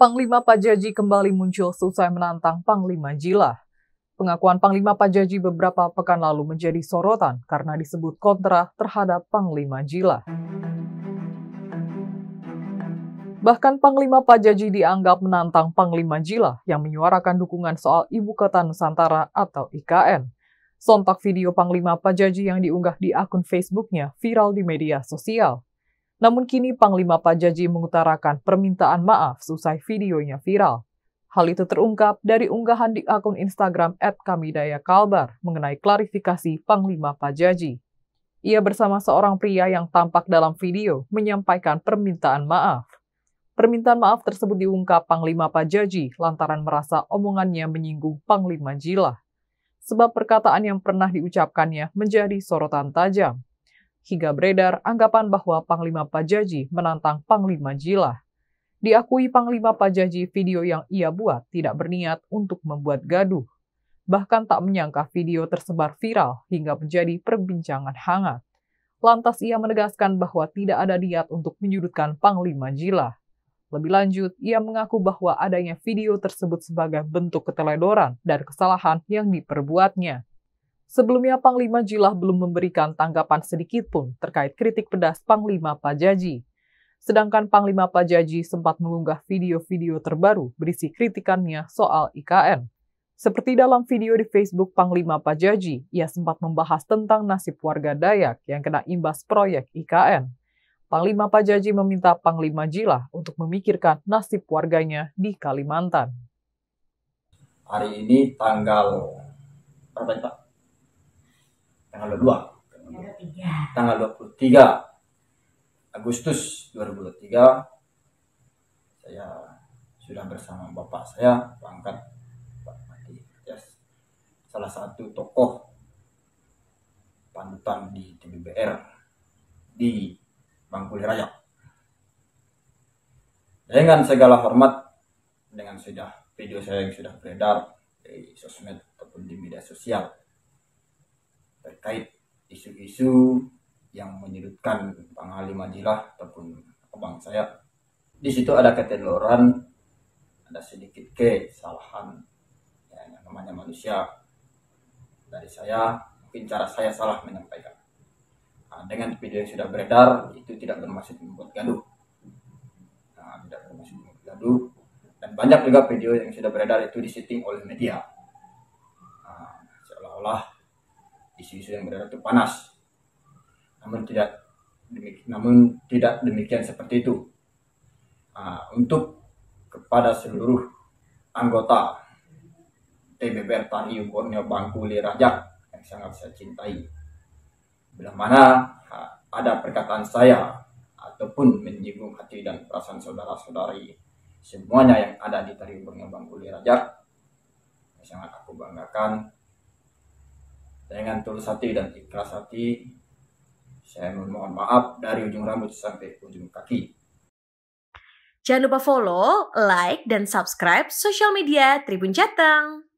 Panglima Pajaji kembali muncul selesai menantang Panglima Jilah. Pengakuan Panglima Pajaji beberapa pekan lalu menjadi sorotan karena disebut kontra terhadap Panglima Jilah. Bahkan Panglima Pajaji dianggap menantang Panglima Jila yang menyuarakan dukungan soal Ibu Kota Nusantara atau IKN. Sontak video Panglima Pajaji yang diunggah di akun Facebooknya viral di media sosial. Namun kini Panglima Pajaji mengutarakan permintaan maaf seusai videonya viral. Hal itu terungkap dari unggahan di akun Instagram @kamidaya_kalbar mengenai klarifikasi Panglima Pajaji. Ia bersama seorang pria yang tampak dalam video menyampaikan permintaan maaf. Permintaan maaf tersebut diungkap Panglima Pajaji lantaran merasa omongannya menyinggung Panglima Jilah. Sebab perkataan yang pernah diucapkannya menjadi sorotan tajam hingga beredar anggapan bahwa Panglima Pajaji menantang Panglima Jilah. Diakui Panglima Pajaji video yang ia buat tidak berniat untuk membuat gaduh. Bahkan tak menyangka video tersebar viral hingga menjadi perbincangan hangat. Lantas ia menegaskan bahwa tidak ada niat untuk menyudutkan Panglima Jilah. Lebih lanjut, ia mengaku bahwa adanya video tersebut sebagai bentuk keteledoran dan kesalahan yang diperbuatnya. Sebelumnya Panglima Jilah belum memberikan tanggapan sedikit pun terkait kritik pedas Panglima Pajaji. Sedangkan Panglima Pajaji sempat mengunggah video-video terbaru berisi kritikannya soal IKN. Seperti dalam video di Facebook Panglima Pajaji, ia sempat membahas tentang nasib warga Dayak yang kena imbas proyek IKN. Panglima Pajaji meminta Panglima Jilah untuk memikirkan nasib warganya di Kalimantan. Hari ini tanggal tanggal 22 tanggal 23 Agustus 2023 saya sudah bersama bapak saya berangkat yes. salah satu tokoh panutan di TBBR di Bangkuli Raya dengan segala hormat dengan sudah video saya yang sudah beredar di sosmed ataupun di media sosial terkait isu-isu yang menyudutkan pengahli majilah ataupun abang saya. Di situ ada keteloran, ada sedikit kesalahan ya, yang namanya manusia dari saya mungkin cara saya salah menyampaikan. Nah, dengan video yang sudah beredar itu tidak bermaksud membuat gaduh, nah, tidak bermaksud membuat gaduh dan banyak juga video yang sudah beredar itu disetting oleh media nah, seolah-olah isu-isu yang beredar itu panas namun tidak demikian, namun tidak demikian seperti itu nah, untuk kepada seluruh anggota TBPR Tari Borneo Bangkuli Rajak yang sangat saya cintai bila mana ah, ada perkataan saya ataupun menyinggung hati dan perasaan saudara-saudari semuanya yang ada di Tari Borneo Bangkuli Rajak yang sangat aku banggakan dengan tulus hati dan ikhlas hati saya mohon maaf dari ujung rambut sampai ujung kaki. Jangan lupa follow, like, dan subscribe sosial media Tribun Jateng.